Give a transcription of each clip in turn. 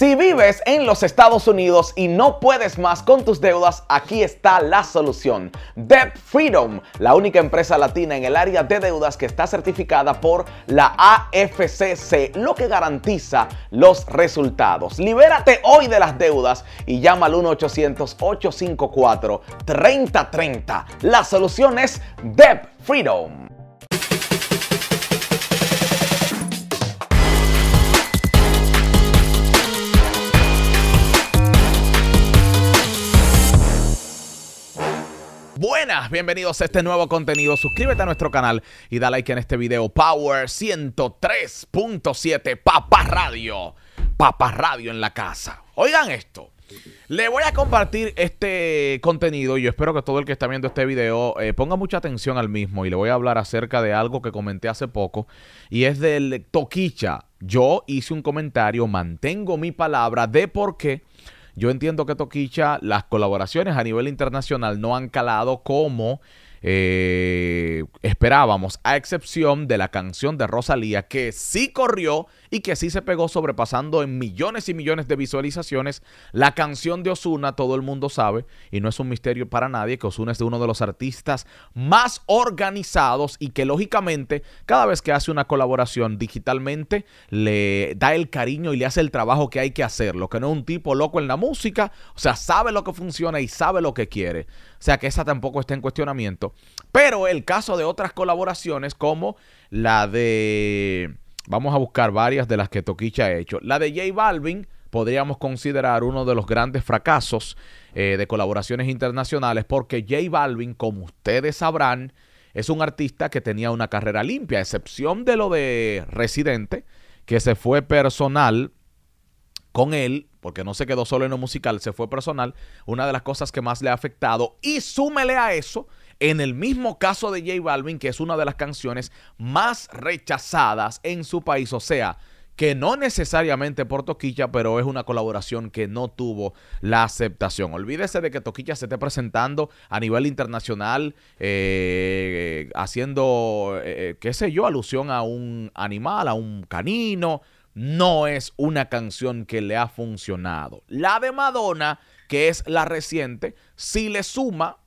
Si vives en los Estados Unidos y no puedes más con tus deudas, aquí está la solución. Debt Freedom, la única empresa latina en el área de deudas que está certificada por la AFCC, lo que garantiza los resultados. Libérate hoy de las deudas y llama al 1-800-854-3030. La solución es Debt Freedom. bienvenidos a este nuevo contenido. Suscríbete a nuestro canal y da like en este video. Power 103.7, Papá Radio. Papá Radio en la casa. Oigan esto. Le voy a compartir este contenido y yo espero que todo el que está viendo este video eh, ponga mucha atención al mismo y le voy a hablar acerca de algo que comenté hace poco y es del toquicha. Yo hice un comentario, mantengo mi palabra de por qué yo entiendo que Toquicha, las colaboraciones a nivel internacional no han calado como eh, esperábamos, a excepción de la canción de Rosalía, que sí corrió y que sí se pegó sobrepasando en millones y millones de visualizaciones la canción de Osuna, todo el mundo sabe, y no es un misterio para nadie que Osuna es de uno de los artistas más organizados y que lógicamente cada vez que hace una colaboración digitalmente le da el cariño y le hace el trabajo que hay que hacer, lo que no es un tipo loco en la música, o sea, sabe lo que funciona y sabe lo que quiere, o sea que esa tampoco está en cuestionamiento. Pero el caso de otras colaboraciones como la de... Vamos a buscar varias de las que Toquicha ha hecho. La de J Balvin podríamos considerar uno de los grandes fracasos eh, de colaboraciones internacionales porque J Balvin, como ustedes sabrán, es un artista que tenía una carrera limpia, a excepción de lo de Residente, que se fue personal con él, porque no se quedó solo en lo musical, se fue personal, una de las cosas que más le ha afectado. Y súmele a eso en el mismo caso de J Balvin, que es una de las canciones más rechazadas en su país, o sea, que no necesariamente por Toquilla, pero es una colaboración que no tuvo la aceptación. Olvídese de que Toquilla se esté presentando a nivel internacional, eh, haciendo, eh, qué sé yo, alusión a un animal, a un canino. No es una canción que le ha funcionado. La de Madonna, que es la reciente, si le suma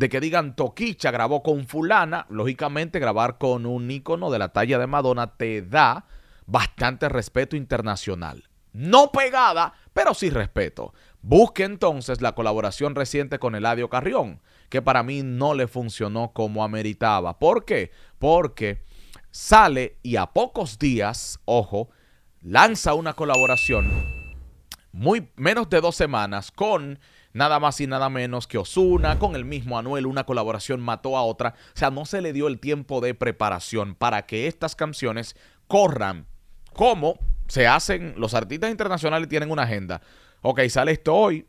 de que digan Toquicha grabó con fulana, lógicamente grabar con un ícono de la talla de Madonna te da bastante respeto internacional. No pegada, pero sí respeto. Busque entonces la colaboración reciente con Eladio Carrión, que para mí no le funcionó como ameritaba. ¿Por qué? Porque sale y a pocos días, ojo, lanza una colaboración muy menos de dos semanas con nada más y nada menos que Osuna, con el mismo Anuel, una colaboración mató a otra. O sea, no se le dio el tiempo de preparación para que estas canciones corran como se hacen los artistas internacionales tienen una agenda. Ok, sale esto hoy,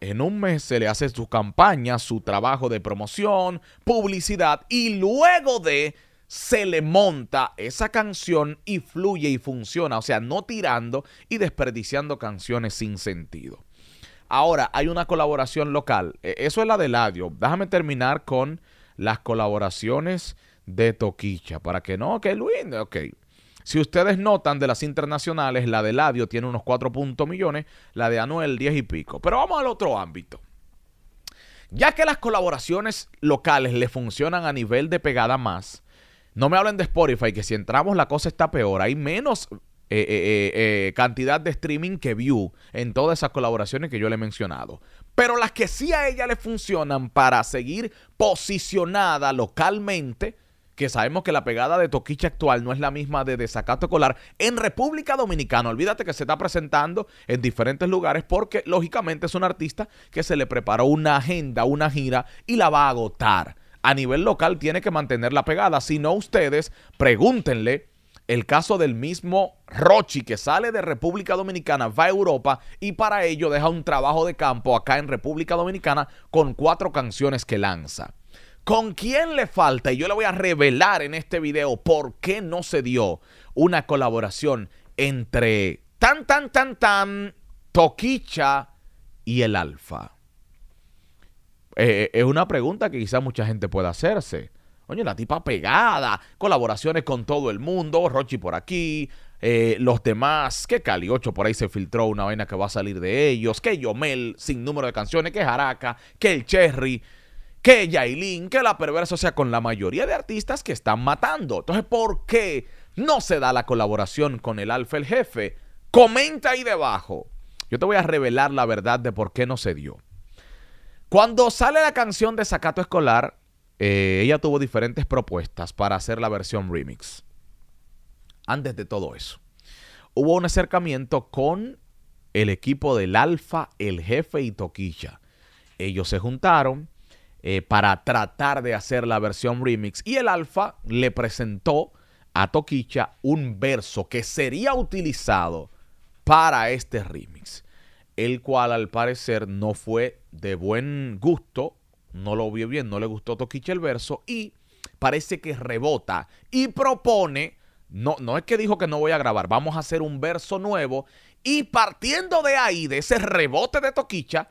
en un mes se le hace su campaña, su trabajo de promoción, publicidad y luego de se le monta esa canción y fluye y funciona, o sea, no tirando y desperdiciando canciones sin sentido. Ahora, hay una colaboración local. E, eso es la de Ladio. Déjame terminar con las colaboraciones de Toquicha. Para que no, que Luis, ok. Si ustedes notan de las internacionales, la de Ladio tiene unos 4.000, millones, la de Anuel 10 y pico. Pero vamos al otro ámbito. Ya que las colaboraciones locales le funcionan a nivel de pegada más, no me hablen de Spotify, que si entramos la cosa está peor. Hay menos eh, eh, eh, cantidad de streaming que vio en todas esas colaboraciones que yo le he mencionado. Pero las que sí a ella le funcionan para seguir posicionada localmente, que sabemos que la pegada de Toquicha actual no es la misma de Desacato Colar en República Dominicana. Olvídate que se está presentando en diferentes lugares porque lógicamente es un artista que se le preparó una agenda, una gira y la va a agotar. A nivel local tiene que mantener la pegada, si no ustedes pregúntenle el caso del mismo Rochi que sale de República Dominicana, va a Europa y para ello deja un trabajo de campo acá en República Dominicana con cuatro canciones que lanza. ¿Con quién le falta? Y yo le voy a revelar en este video por qué no se dio una colaboración entre tan, tan, tan, tan, Toquicha y el Alfa. Eh, eh, es una pregunta que quizá mucha gente pueda hacerse. Coño, la tipa pegada, colaboraciones con todo el mundo, Rochi por aquí, eh, los demás, que Cali 8 por ahí se filtró una vaina que va a salir de ellos, que Yomel sin número de canciones, que Jaraca, que el Cherry, que Yailin, que la perversa, o sea, con la mayoría de artistas que están matando. Entonces, ¿por qué no se da la colaboración con el Alfa el Jefe? Comenta ahí debajo. Yo te voy a revelar la verdad de por qué no se dio. Cuando sale la canción de Zacato Escolar, eh, ella tuvo diferentes propuestas para hacer la versión remix. Antes de todo eso, hubo un acercamiento con el equipo del Alfa, el jefe y Toquicha. Ellos se juntaron eh, para tratar de hacer la versión remix y el Alfa le presentó a Toquicha un verso que sería utilizado para este remix, el cual al parecer no fue de buen gusto no lo vio bien, no le gustó Toquicha el verso y parece que rebota y propone, no, no es que dijo que no voy a grabar, vamos a hacer un verso nuevo y partiendo de ahí, de ese rebote de Toquicha,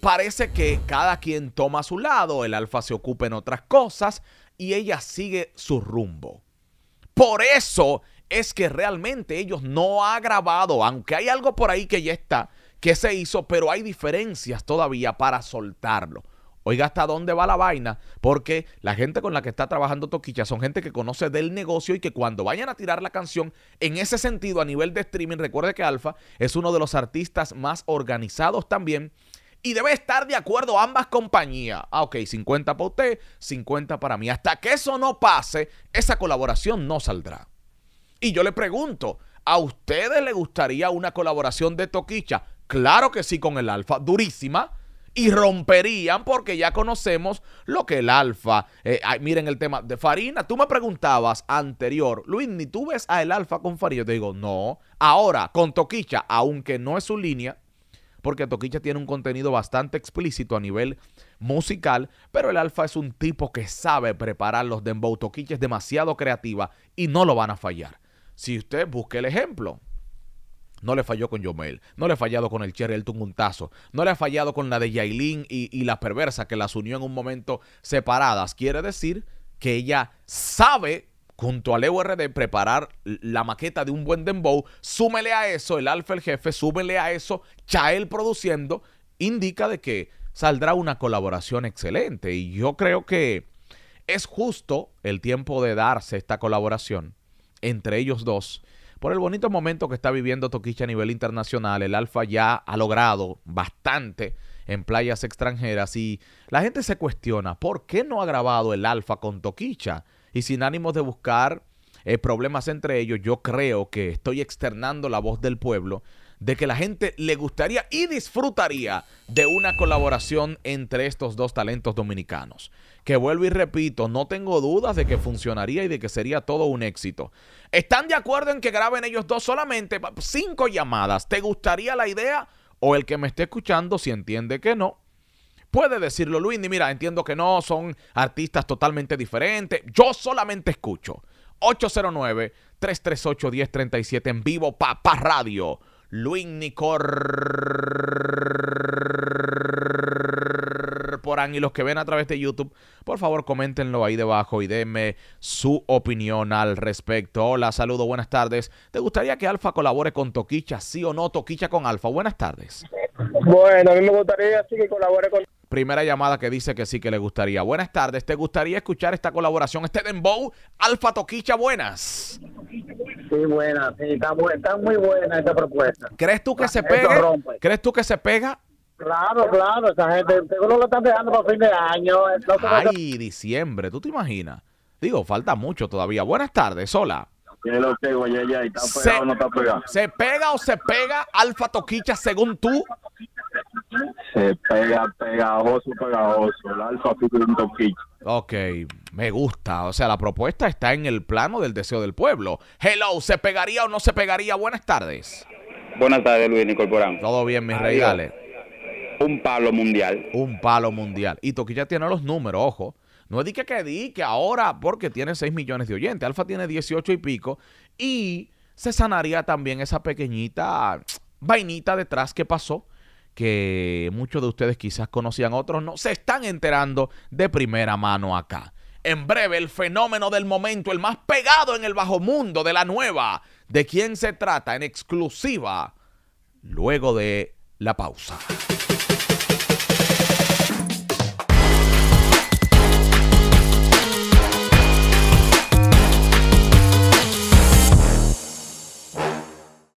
parece que cada quien toma su lado, el alfa se ocupa en otras cosas y ella sigue su rumbo. Por eso es que realmente ellos no ha grabado, aunque hay algo por ahí que ya está, que se hizo, pero hay diferencias todavía para soltarlo. Oiga, ¿hasta dónde va la vaina? Porque la gente con la que está trabajando Toquicha son gente que conoce del negocio y que cuando vayan a tirar la canción, en ese sentido, a nivel de streaming, recuerde que Alfa es uno de los artistas más organizados también. Y debe estar de acuerdo ambas compañías. Ah, ok, 50 para usted, 50 para mí. Hasta que eso no pase, esa colaboración no saldrá. Y yo le pregunto, ¿a ustedes les gustaría una colaboración de Toquicha? Claro que sí con el Alfa, durísima y romperían porque ya conocemos lo que el alfa. Eh, miren el tema de Farina. Tú me preguntabas anterior, Luis, ni tú ves a el alfa con Farina. Yo te digo, no. Ahora, con Toquicha, aunque no es su línea, porque Toquicha tiene un contenido bastante explícito a nivel musical, pero el alfa es un tipo que sabe preparar los dembow. Toquicha es demasiado creativa y no lo van a fallar. Si usted busca el ejemplo, no le falló con Yomel, no le ha fallado con el Cherry el Tunguntazo, no le ha fallado con la de Yailin y, y la perversa que las unió en un momento separadas. Quiere decir que ella sabe junto al EURD preparar la maqueta de un buen dembow, súmele a eso el alfa el jefe, súmele a eso Chael produciendo, indica de que saldrá una colaboración excelente y yo creo que es justo el tiempo de darse esta colaboración entre ellos dos por el bonito momento que está viviendo Toquicha a nivel internacional, el Alfa ya ha logrado bastante en playas extranjeras y la gente se cuestiona, ¿por qué no ha grabado el Alfa con Toquicha? Y sin ánimos de buscar eh, problemas entre ellos, yo creo que estoy externando la voz del pueblo de que la gente le gustaría y disfrutaría de una colaboración entre estos dos talentos dominicanos. Que vuelvo y repito, no tengo dudas de que funcionaría y de que sería todo un éxito. ¿Están de acuerdo en que graben ellos dos solamente cinco llamadas? ¿Te gustaría la idea? O el que me esté escuchando, si entiende que no, puede decirlo, Luis. Y mira, entiendo que no, son artistas totalmente diferentes. Yo solamente escucho. 809-338-1037 en vivo, papá radio. Luis Corporán y los que ven a través de YouTube, por favor coméntenlo ahí debajo y denme su opinión al respecto. Hola, saludo, buenas tardes. ¿Te gustaría que Alfa colabore con Toquicha, sí o no? Toquicha con Alfa, buenas tardes. Bueno, a mí me gustaría sí que colabore con primera llamada que dice que sí que le gustaría. Buenas tardes, ¿te gustaría escuchar esta colaboración? Este Bow Alfa Toquicha, buenas sí, buena, sí, está, muy buena esa propuesta. ¿Crees tú que se pega? ¿Crees tú que se pega? Claro, claro, esa gente, seguro lo están dejando para fin de año. Eh, Ay, diciembre, ¿tú te imaginas? Digo, falta mucho todavía. Buenas tardes, hola. se, ¿Se pega o se pega Alfa Toquicha según tú? se pega, pegajoso, pegajoso, el alfa un toquillo. Ok, me gusta. O sea, la propuesta está en el plano del deseo del pueblo. Hello, ¿se pegaría o no se pegaría? Buenas tardes. Buenas tardes, Luis Nicolporán. Todo bien, mis regales. Un palo mundial. Un palo mundial. Y Toquilla tiene los números, ojo. No es que, que que ahora, porque tiene 6 millones de oyentes. Alfa tiene 18 y pico. Y se sanaría también esa pequeñita vainita detrás que pasó que muchos de ustedes quizás conocían, otros no, se están enterando de primera mano acá. En breve, el fenómeno del momento, el más pegado en el bajo mundo de la nueva. ¿De quién se trata? En exclusiva, luego de la pausa.